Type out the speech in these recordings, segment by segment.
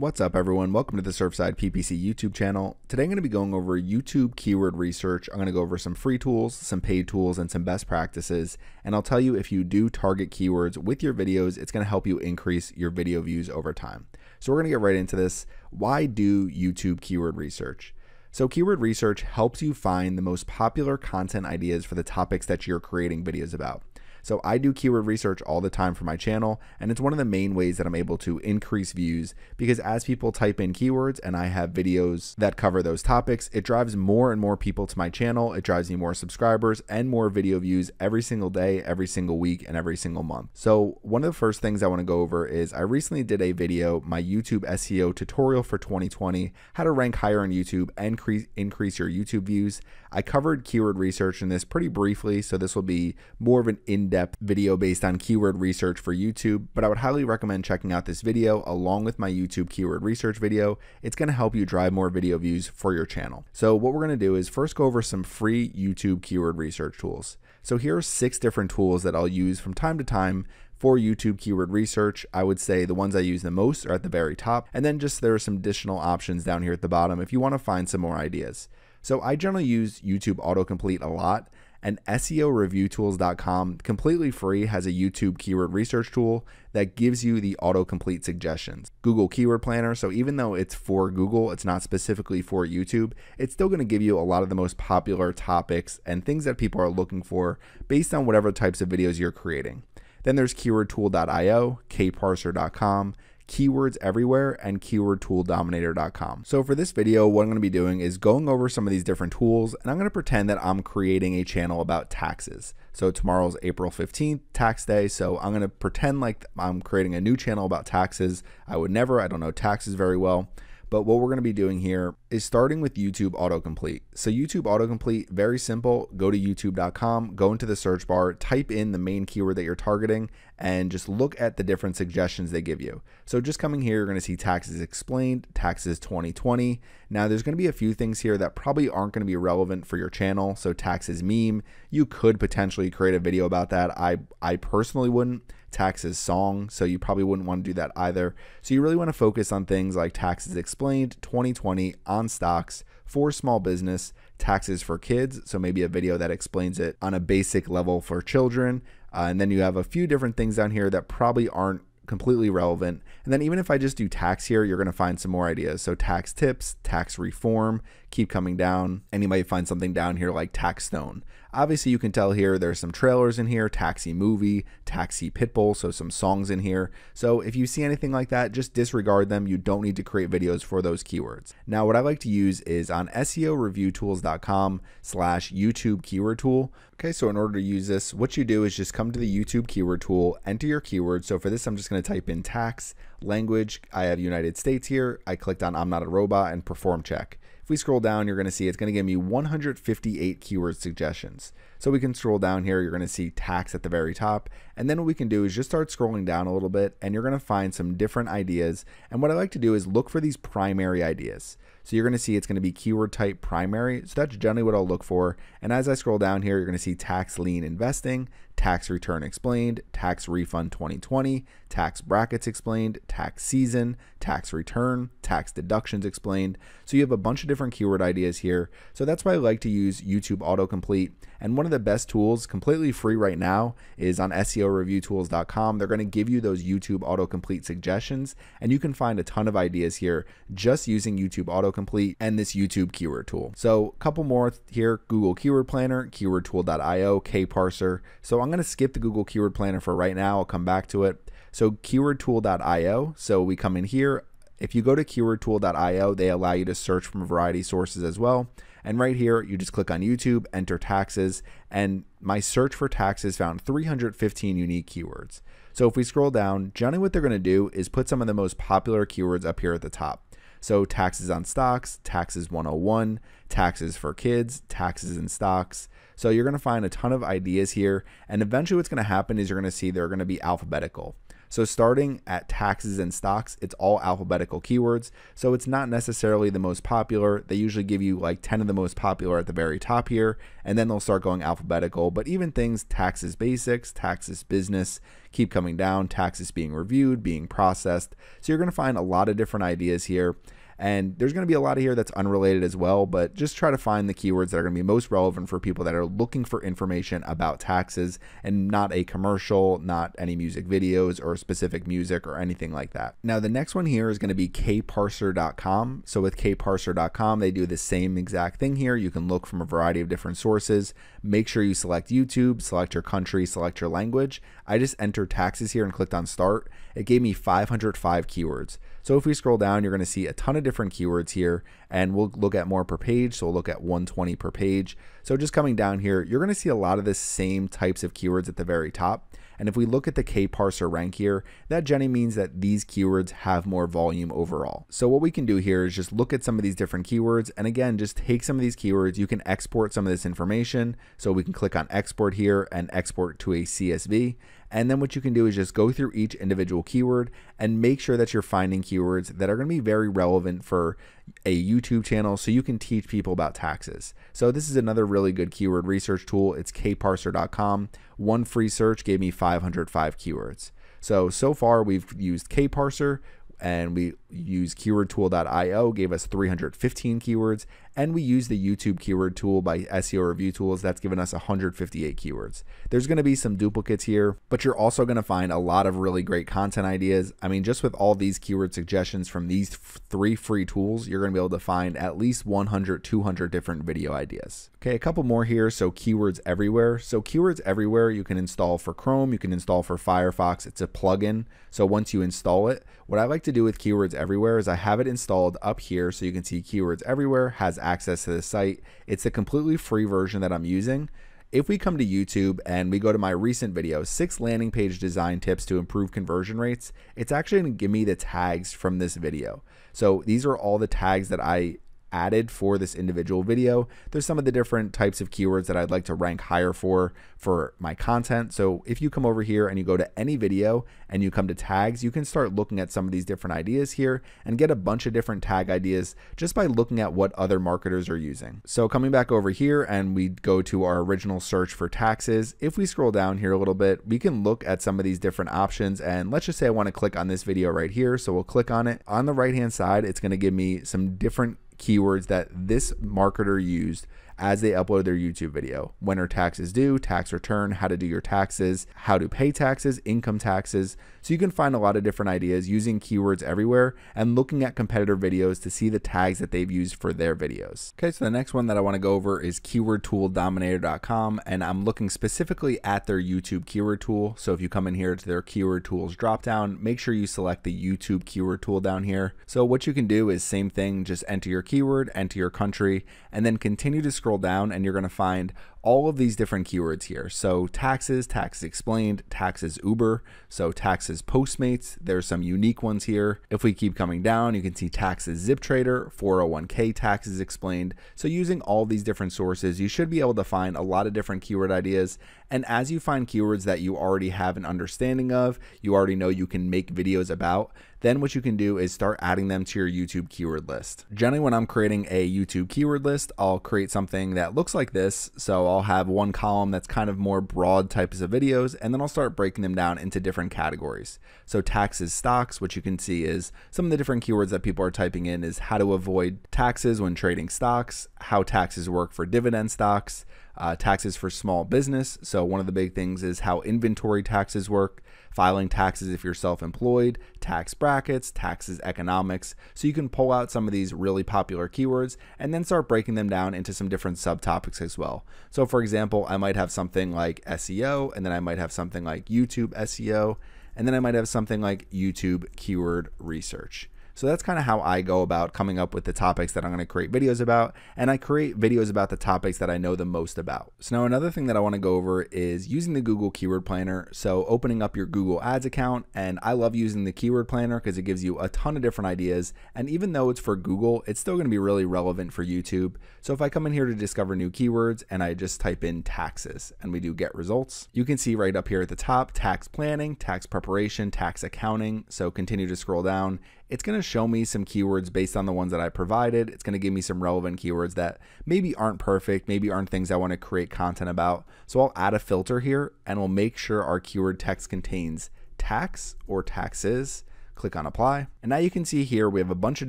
What's up everyone? Welcome to the Surfside PPC YouTube channel. Today I'm going to be going over YouTube keyword research. I'm going to go over some free tools, some paid tools, and some best practices. And I'll tell you if you do target keywords with your videos, it's going to help you increase your video views over time. So we're going to get right into this. Why do YouTube keyword research? So keyword research helps you find the most popular content ideas for the topics that you're creating videos about. So I do keyword research all the time for my channel, and it's one of the main ways that I'm able to increase views because as people type in keywords and I have videos that cover those topics, it drives more and more people to my channel. It drives me more subscribers and more video views every single day, every single week, and every single month. So one of the first things I want to go over is I recently did a video, my YouTube SEO tutorial for 2020, how to rank higher on YouTube and increase, your YouTube views. I covered keyword research in this pretty briefly, so this will be more of an in in-depth video based on keyword research for YouTube, but I would highly recommend checking out this video along with my YouTube keyword research video. It's going to help you drive more video views for your channel. So what we're going to do is first go over some free YouTube keyword research tools. So here are six different tools that I'll use from time to time for YouTube keyword research. I would say the ones I use the most are at the very top, and then just there are some additional options down here at the bottom if you want to find some more ideas. So I generally use YouTube autocomplete a lot and SEOreviewtools.com, completely free, has a YouTube keyword research tool that gives you the autocomplete suggestions. Google Keyword Planner, so even though it's for Google, it's not specifically for YouTube, it's still gonna give you a lot of the most popular topics and things that people are looking for based on whatever types of videos you're creating. Then there's keywordtool.io, kparser.com, keywords everywhere and keywordtooldominator.com. So for this video, what I'm going to be doing is going over some of these different tools and I'm going to pretend that I'm creating a channel about taxes. So tomorrow's April 15th, tax day. So I'm going to pretend like I'm creating a new channel about taxes. I would never, I don't know taxes very well. But what we're going to be doing here is starting with YouTube autocomplete. So YouTube autocomplete, very simple. Go to youtube.com, go into the search bar, type in the main keyword that you're targeting, and just look at the different suggestions they give you. So just coming here, you're going to see taxes explained, taxes 2020. Now there's going to be a few things here that probably aren't going to be relevant for your channel. So taxes meme, you could potentially create a video about that. I, I personally wouldn't taxes song, so you probably wouldn't want to do that either. So you really want to focus on things like taxes explained 2020 on stocks for small business, taxes for kids, so maybe a video that explains it on a basic level for children. Uh, and then you have a few different things down here that probably aren't completely relevant. And then even if I just do tax here, you're going to find some more ideas. So tax tips, tax reform, keep coming down. And you might find something down here like tax stone. Obviously, you can tell here there's some trailers in here, Taxi Movie, Taxi Pitbull, so some songs in here. So if you see anything like that, just disregard them. You don't need to create videos for those keywords. Now, what I like to use is on SEOReviewTools.com slash YouTube keyword tool. Okay, so in order to use this, what you do is just come to the YouTube keyword tool, enter your keyword. So for this, I'm just gonna type in tax, language, I have United States here. I clicked on I'm not a robot and perform check we scroll down, you're going to see it's going to give me 158 keyword suggestions. So we can scroll down here, you're going to see tax at the very top. And then what we can do is just start scrolling down a little bit and you're going to find some different ideas. And what I like to do is look for these primary ideas. So you're going to see it's going to be keyword type primary. So that's generally what I'll look for. And as I scroll down here, you're going to see tax lean investing, tax return explained, tax refund 2020, tax brackets explained, tax season, tax return, tax deductions explained. So you have a bunch of different keyword ideas here. So that's why I like to use YouTube autocomplete. And one of the best tools, completely free right now, is on SEOreviewtools.com. They're going to give you those YouTube autocomplete suggestions, and you can find a ton of ideas here just using YouTube autocomplete and this YouTube keyword tool. So a couple more here, Google Keyword Planner, keywordtool.io, kparser. So I'm I'm going to skip the Google Keyword Planner for right now. I'll come back to it. So keywordtool.io. So we come in here. If you go to keywordtool.io, they allow you to search from a variety of sources as well. And right here, you just click on YouTube, enter taxes, and my search for taxes found 315 unique keywords. So if we scroll down, generally what they're going to do is put some of the most popular keywords up here at the top. So taxes on stocks, taxes 101, taxes for kids, taxes in stocks. So you're going to find a ton of ideas here. And eventually what's going to happen is you're going to see they're going to be alphabetical. So starting at taxes and stocks, it's all alphabetical keywords. So it's not necessarily the most popular. They usually give you like 10 of the most popular at the very top here, and then they'll start going alphabetical. But even things taxes basics, taxes business, keep coming down, taxes being reviewed, being processed. So you're going to find a lot of different ideas here. And there's going to be a lot of here that's unrelated as well, but just try to find the keywords that are going to be most relevant for people that are looking for information about taxes and not a commercial, not any music videos or specific music or anything like that. Now, the next one here is going to be kparser.com. So with kparser.com, they do the same exact thing here. You can look from a variety of different sources. Make sure you select YouTube, select your country, select your language. I just entered taxes here and clicked on start. It gave me 505 keywords. So if we scroll down, you're going to see a ton of different different keywords here and we'll look at more per page. So we'll look at 120 per page. So just coming down here, you're gonna see a lot of the same types of keywords at the very top. And if we look at the K-parser rank here, that generally means that these keywords have more volume overall. So what we can do here is just look at some of these different keywords. And again, just take some of these keywords. You can export some of this information. So we can click on export here and export to a CSV. And then what you can do is just go through each individual keyword and make sure that you're finding keywords that are going to be very relevant for a YouTube channel so you can teach people about taxes. So this is another really good keyword research tool. It's kparser.com. One free search gave me 505 keywords. So, so far we've used kparser, and we use keywordtool.io gave us 315 keywords and we use the YouTube keyword tool by SEO Review Tools that's given us 158 keywords. There's going to be some duplicates here, but you're also going to find a lot of really great content ideas. I mean, just with all these keyword suggestions from these three free tools, you're going to be able to find at least 100, 200 different video ideas. Okay, a couple more here. So keywords everywhere. So keywords everywhere you can install for Chrome, you can install for Firefox. It's a plugin. So once you install it, what I like to do with keywords everywhere is I have it installed up here so you can see keywords everywhere has access to the site. It's a completely free version that I'm using. If we come to YouTube and we go to my recent video, six landing page design tips to improve conversion rates, it's actually gonna give me the tags from this video. So these are all the tags that I added for this individual video. There's some of the different types of keywords that I'd like to rank higher for for my content. So if you come over here and you go to any video and you come to tags, you can start looking at some of these different ideas here and get a bunch of different tag ideas just by looking at what other marketers are using. So coming back over here and we go to our original search for taxes. If we scroll down here a little bit, we can look at some of these different options and let's just say I want to click on this video right here. So we'll click on it. On the right hand side, it's going to give me some different keywords that this marketer used as they upload their YouTube video. When are taxes due, tax return, how to do your taxes, how to pay taxes, income taxes. So you can find a lot of different ideas using keywords everywhere and looking at competitor videos to see the tags that they've used for their videos. Okay, so the next one that I wanna go over is keywordtooldominator.com and I'm looking specifically at their YouTube keyword tool. So if you come in here to their keyword tools dropdown, make sure you select the YouTube keyword tool down here. So what you can do is same thing, just enter your keyword, enter your country, and then continue to scroll scroll down and you're going to find all of these different keywords here. So taxes, taxes explained, taxes Uber, so taxes Postmates. There's some unique ones here. If we keep coming down, you can see taxes ZipTrader, 401k taxes explained. So using all these different sources, you should be able to find a lot of different keyword ideas. And as you find keywords that you already have an understanding of, you already know you can make videos about, then what you can do is start adding them to your YouTube keyword list. Generally, when I'm creating a YouTube keyword list, I'll create something that looks like this. So I'll have one column that's kind of more broad types of videos, and then I'll start breaking them down into different categories. So taxes, stocks, which you can see is some of the different keywords that people are typing in is how to avoid taxes when trading stocks, how taxes work for dividend stocks, uh, taxes for small business. So one of the big things is how inventory taxes work, filing taxes if you're self employed, tax brackets, taxes economics. So you can pull out some of these really popular keywords and then start breaking them down into some different subtopics as well. So, for example, I might have something like SEO, and then I might have something like YouTube SEO, and then I might have something like YouTube keyword research. So that's kind of how I go about coming up with the topics that I'm going to create videos about. And I create videos about the topics that I know the most about. So now another thing that I want to go over is using the Google Keyword Planner. So opening up your Google Ads account. And I love using the Keyword Planner because it gives you a ton of different ideas. And even though it's for Google, it's still going to be really relevant for YouTube. So if I come in here to discover new keywords and I just type in taxes and we do get results, you can see right up here at the top, tax planning, tax preparation, tax accounting. So continue to scroll down it's going to show me some keywords based on the ones that I provided. It's going to give me some relevant keywords that maybe aren't perfect, maybe aren't things I want to create content about. So I'll add a filter here and we'll make sure our keyword text contains tax or taxes. Click on apply. And now you can see here we have a bunch of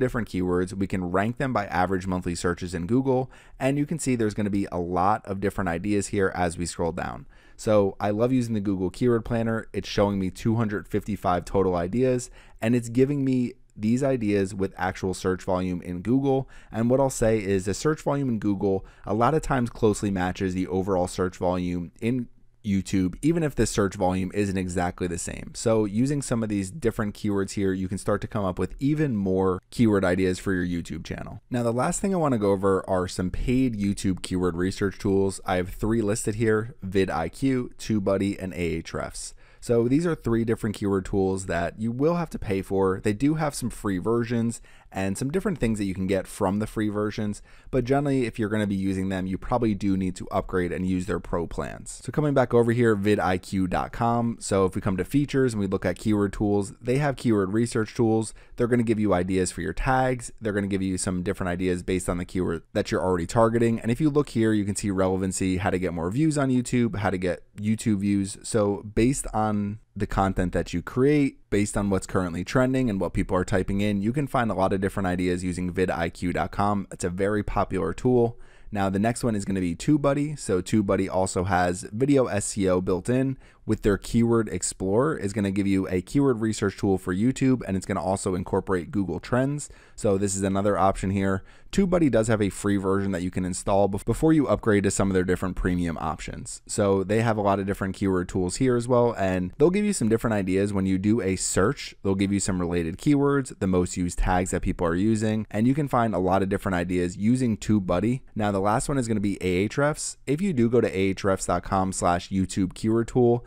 different keywords. We can rank them by average monthly searches in Google. And you can see there's going to be a lot of different ideas here as we scroll down. So I love using the Google Keyword Planner. It's showing me 255 total ideas and it's giving me these ideas with actual search volume in Google. And what I'll say is the search volume in Google a lot of times closely matches the overall search volume in YouTube, even if the search volume isn't exactly the same. So, using some of these different keywords here, you can start to come up with even more keyword ideas for your YouTube channel. Now, the last thing I want to go over are some paid YouTube keyword research tools. I have three listed here VidIQ, TubeBuddy, and Ahrefs. So these are three different keyword tools that you will have to pay for. They do have some free versions and some different things that you can get from the free versions. But generally, if you're going to be using them, you probably do need to upgrade and use their pro plans. So coming back over here, vidIQ.com. So if we come to features and we look at keyword tools, they have keyword research tools. They're going to give you ideas for your tags. They're going to give you some different ideas based on the keyword that you're already targeting. And if you look here, you can see relevancy, how to get more views on YouTube, how to get YouTube views. So based on the content that you create based on what's currently trending and what people are typing in. You can find a lot of different ideas using vidiq.com. It's a very popular tool. Now, the next one is going to be TubeBuddy. So, TubeBuddy also has video SEO built in with their keyword explorer is going to give you a keyword research tool for YouTube and it's going to also incorporate Google Trends. So this is another option here. TubeBuddy does have a free version that you can install before you upgrade to some of their different premium options. So they have a lot of different keyword tools here as well and they'll give you some different ideas when you do a search. They'll give you some related keywords, the most used tags that people are using, and you can find a lot of different ideas using TubeBuddy. Now the last one is going to be Ahrefs. If you do go to ahrefs.com slash YouTube keyword tool,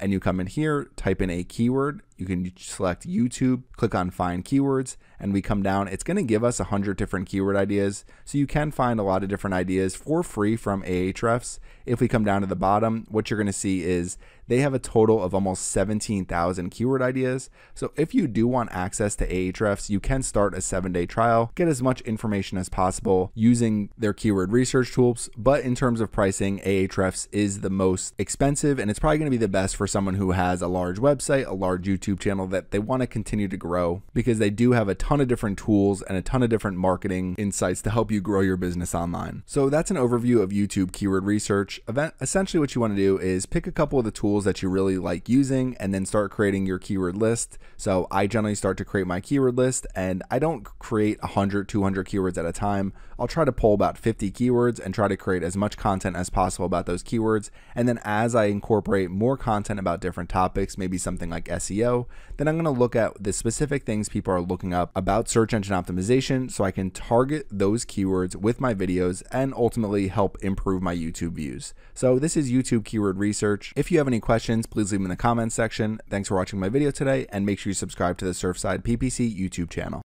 and you come in here, type in a keyword. You can select YouTube, click on find keywords, and we come down. It's going to give us 100 different keyword ideas. So you can find a lot of different ideas for free from Ahrefs. If we come down to the bottom, what you're going to see is they have a total of almost 17,000 keyword ideas. So if you do want access to Ahrefs, you can start a seven day trial, get as much information as possible using their keyword research tools. But in terms of pricing, Ahrefs is the most expensive and it's probably going to be the best for someone who has a large website, a large YouTube channel that they want to continue to grow because they do have a ton of different tools and a ton of different marketing insights to help you grow your business online. So that's an overview of YouTube keyword research. Event essentially what you want to do is pick a couple of the tools that you really like using and then start creating your keyword list. So I generally start to create my keyword list and I don't create 100, 200 keywords at a time. I'll try to pull about 50 keywords and try to create as much content as possible about those keywords. And then as I incorporate more content about different topics, maybe something like SEO, then I'm going to look at the specific things people are looking up about search engine optimization so I can target those keywords with my videos and ultimately help improve my YouTube views. So this is YouTube keyword research. If you have any questions, please leave them in the comments section. Thanks for watching my video today and make sure you subscribe to the Surfside PPC YouTube channel.